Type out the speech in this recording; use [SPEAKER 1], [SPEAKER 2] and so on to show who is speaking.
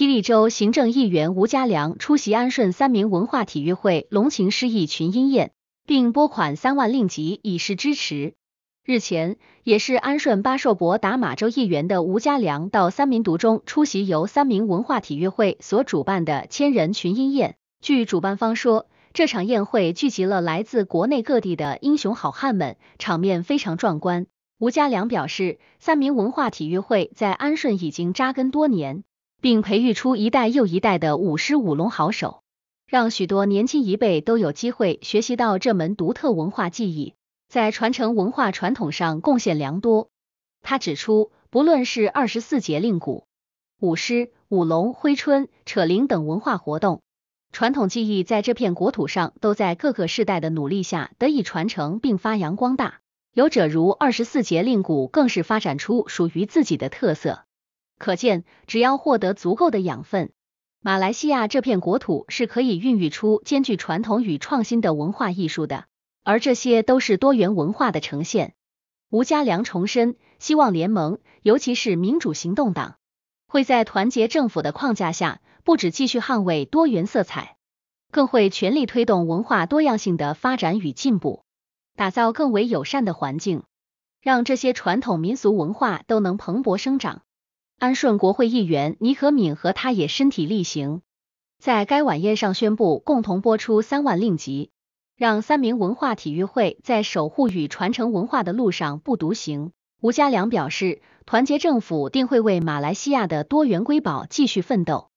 [SPEAKER 1] 霹雳州行政议员吴家良出席安顺三明文化体育会龙情诗意群英宴，并拨款三万令吉以示支持。日前，也是安顺巴硕博达马州议员的吴家良到三明独中出席由三明文化体育会所主办的千人群英宴。据主办方说，这场宴会聚集了来自国内各地的英雄好汉们，场面非常壮观。吴家良表示，三明文化体育会在安顺已经扎根多年。并培育出一代又一代的舞狮舞龙好手，让许多年轻一辈都有机会学习到这门独特文化技艺，在传承文化传统上贡献良多。他指出，不论是二十四节令鼓、舞狮、舞龙、挥春、扯铃等文化活动，传统技艺在这片国土上都在各个世代的努力下得以传承并发扬光大。有者如二十四节令鼓，更是发展出属于自己的特色。可见，只要获得足够的养分，马来西亚这片国土是可以孕育出兼具传统与创新的文化艺术的，而这些都是多元文化的呈现。吴家良重申，希望联盟，尤其是民主行动党，会在团结政府的框架下，不止继续捍卫多元色彩，更会全力推动文化多样性的发展与进步，打造更为友善的环境，让这些传统民俗文化都能蓬勃生长。安顺国会议员尼可敏和他也身体力行，在该晚宴上宣布共同播出三万令吉，让三名文化体育会在守护与传承文化的路上不独行。吴家良表示，团结政府定会为马来西亚的多元瑰宝继续奋斗。